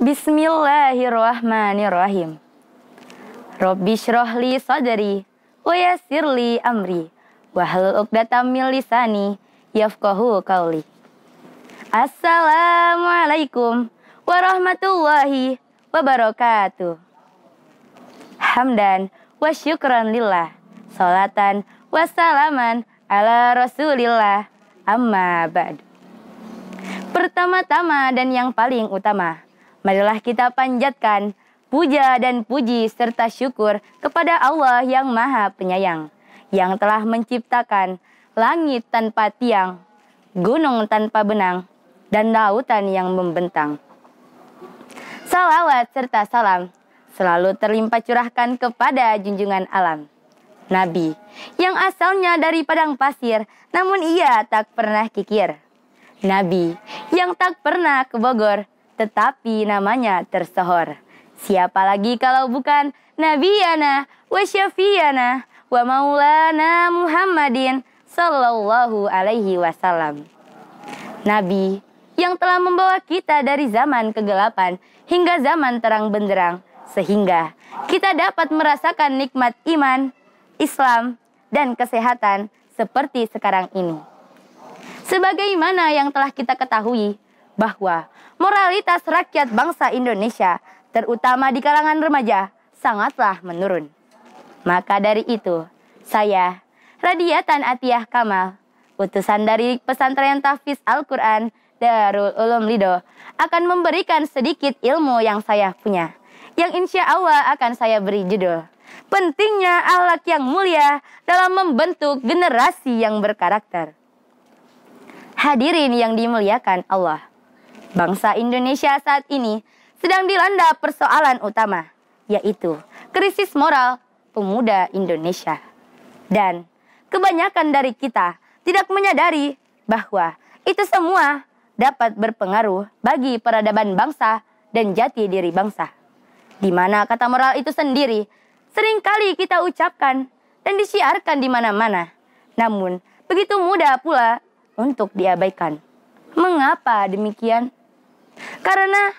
Bismillahirrahmanirrahim. Robbi syrohli sadari, wayasirli amri, wahlul uqdatam min lisani, yafqahu kauli. Assalamualaikum warahmatullahi wabarakatuh. Hamdan wa syukran lillah, salatan wa salaman ala rasulillah, amma ba'du. Pertama-tama dan yang paling utama, Marilah kita panjatkan puja dan puji serta syukur kepada Allah yang Maha Penyayang, yang telah menciptakan langit tanpa tiang, gunung tanpa benang, dan lautan yang membentang. Salawat serta salam selalu terlimpah curahkan kepada junjungan alam. Nabi, yang asalnya dari padang pasir, namun ia tak pernah kikir. Nabi, yang tak pernah ke Bogor, tetapi namanya tersohor. Siapa lagi kalau bukan Nabiana wa Syafiyana wa Maulana Muhammadin Sallallahu alaihi wasallam Nabi yang telah membawa kita dari zaman kegelapan hingga zaman terang benderang sehingga kita dapat merasakan nikmat iman, Islam, dan kesehatan seperti sekarang ini. Sebagaimana yang telah kita ketahui bahwa moralitas rakyat bangsa Indonesia, terutama di kalangan remaja, sangatlah menurun. Maka dari itu, saya, Radiatan Atiyah Kamal, utusan dari pesantren Tafis Al-Quran Darul Ulum Lido, akan memberikan sedikit ilmu yang saya punya, yang insya Allah akan saya beri judul. Pentingnya akhlak yang mulia dalam membentuk generasi yang berkarakter. Hadirin yang dimuliakan Allah. Bangsa Indonesia saat ini sedang dilanda persoalan utama, yaitu krisis moral pemuda Indonesia. Dan kebanyakan dari kita tidak menyadari bahwa itu semua dapat berpengaruh bagi peradaban bangsa dan jati diri bangsa. Di mana kata moral itu sendiri seringkali kita ucapkan dan disiarkan di mana-mana. Namun, begitu mudah pula untuk diabaikan. Mengapa demikian? Karena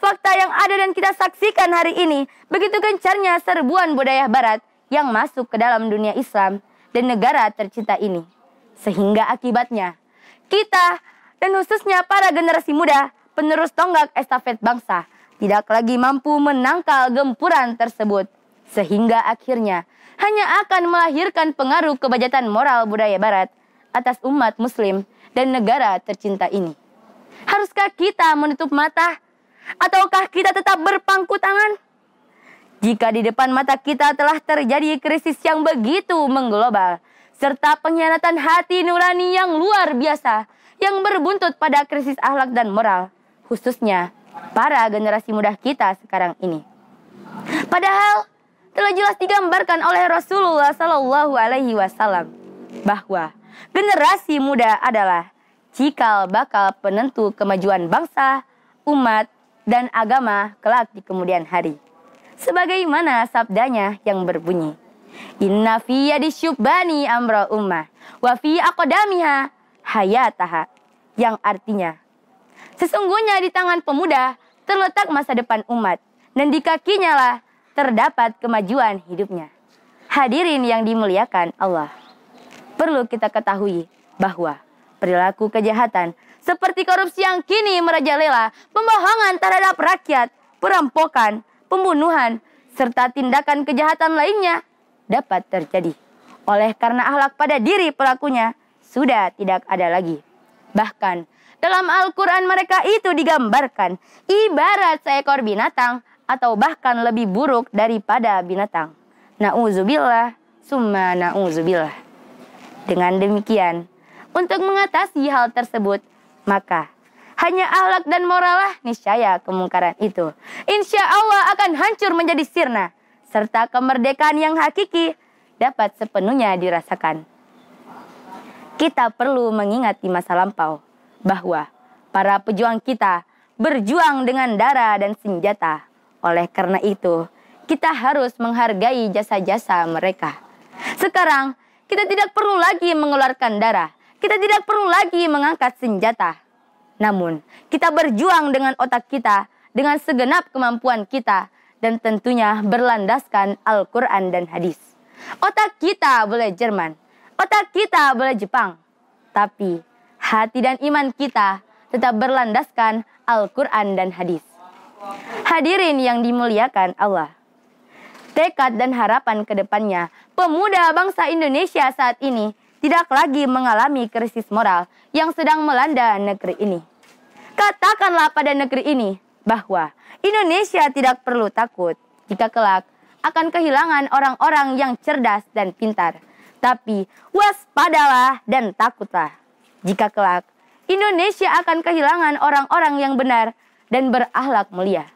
fakta yang ada dan kita saksikan hari ini begitu gencarnya serbuan budaya barat yang masuk ke dalam dunia Islam dan negara tercinta ini. Sehingga akibatnya kita dan khususnya para generasi muda penerus tonggak estafet bangsa tidak lagi mampu menangkal gempuran tersebut. Sehingga akhirnya hanya akan melahirkan pengaruh kebajatan moral budaya barat atas umat muslim dan negara tercinta ini. Haruskah kita menutup mata? Ataukah kita tetap berpangku tangan? Jika di depan mata kita telah terjadi krisis yang begitu mengglobal, serta pengkhianatan hati nurani yang luar biasa, yang berbuntut pada krisis akhlak dan moral, khususnya para generasi muda kita sekarang ini. Padahal telah jelas digambarkan oleh Rasulullah Shallallahu Alaihi Wasallam bahwa generasi muda adalah cikal bakal penentu kemajuan bangsa, umat, dan agama kelak di kemudian hari. Sebagaimana sabdanya yang berbunyi, Inna fiya disyubani amra ummah wa fi akodamiha hayataha yang artinya sesungguhnya di tangan pemuda terletak masa depan umat dan di kakinya lah terdapat kemajuan hidupnya. Hadirin yang dimuliakan Allah. Perlu kita ketahui bahwa perilaku kejahatan seperti korupsi yang kini merajalela, pembohongan terhadap rakyat, perampokan, pembunuhan, serta tindakan kejahatan lainnya dapat terjadi. Oleh karena ahlak pada diri pelakunya sudah tidak ada lagi. Bahkan dalam Al-Quran mereka itu digambarkan ibarat seekor binatang atau bahkan lebih buruk daripada binatang. Na'udzubillah, summa na'udzubillah. Dengan demikian, untuk mengatasi hal tersebut. Maka hanya ahlak dan moralah niscaya kemungkaran itu. Insya Allah akan hancur menjadi sirna. Serta kemerdekaan yang hakiki dapat sepenuhnya dirasakan. Kita perlu mengingat di masa lampau bahwa para pejuang kita berjuang dengan darah dan senjata. Oleh karena itu, kita harus menghargai jasa-jasa mereka. Sekarang, kita tidak perlu lagi mengeluarkan darah, kita tidak perlu lagi mengangkat senjata. Namun, kita berjuang dengan otak kita, dengan segenap kemampuan kita, dan tentunya berlandaskan Al-Quran dan hadis. Otak kita boleh Jerman, otak kita boleh Jepang, tapi hati dan iman kita tetap berlandaskan Al-Quran dan hadis. Hadirin yang dimuliakan Allah. Tekad dan harapan ke depannya, pemuda bangsa Indonesia saat ini tidak lagi mengalami krisis moral yang sedang melanda negeri ini. Katakanlah pada negeri ini bahwa Indonesia tidak perlu takut jika kelak akan kehilangan orang-orang yang cerdas dan pintar. Tapi waspadalah dan takutlah jika kelak Indonesia akan kehilangan orang-orang yang benar dan berahlak mulia.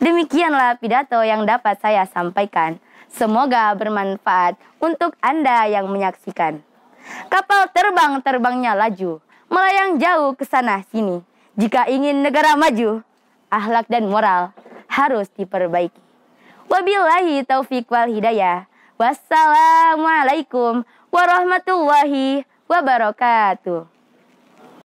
Demikianlah pidato yang dapat saya sampaikan. Semoga bermanfaat untuk Anda yang menyaksikan. Kapal terbang-terbangnya laju, melayang jauh ke sana sini. Jika ingin negara maju, ahlak dan moral harus diperbaiki. Wabillahi taufiq wal hidayah. Wassalamualaikum warahmatullahi wabarakatuh.